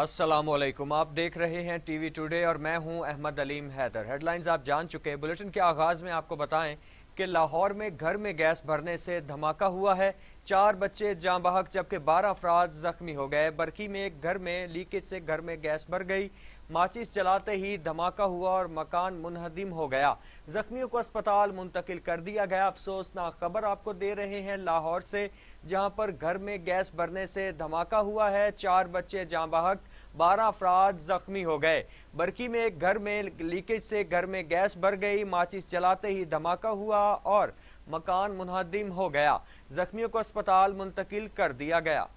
असलम आप देख रहे हैं टीवी टुडे और मैं हूं अहमद अलीम हैदर हेडलाइंस आप जान चुके हैं बुलेटिन के आगाज़ में आपको बताएं कि लाहौर में घर में गैस भरने से धमाका हुआ है चार बच्चे जाँ बहक जबकि बारह अफराद जख्मी हो गए बरकी में एक घर में लीकेज से घर में गैस भर गई माचिस चलाते ही धमाका हुआ और मकान मुनहदिम हो गया जख्मियों को अस्पताल मुंतकिल कर दिया गया अफसोसनाक खबर आपको दे रहे हैं लाहौर से जहां पर घर में गैस भरने से धमाका हुआ है चार बच्चे जाँ बहक बारह अफराद जख्मी हो गए बरकी में एक घर में लीकेज से घर में गैस भर गई माचिस चलाते ही धमाका हुआ और मकान मुनहदिम हो गया जख्मियों को अस्पताल मुंतकिल कर दिया गया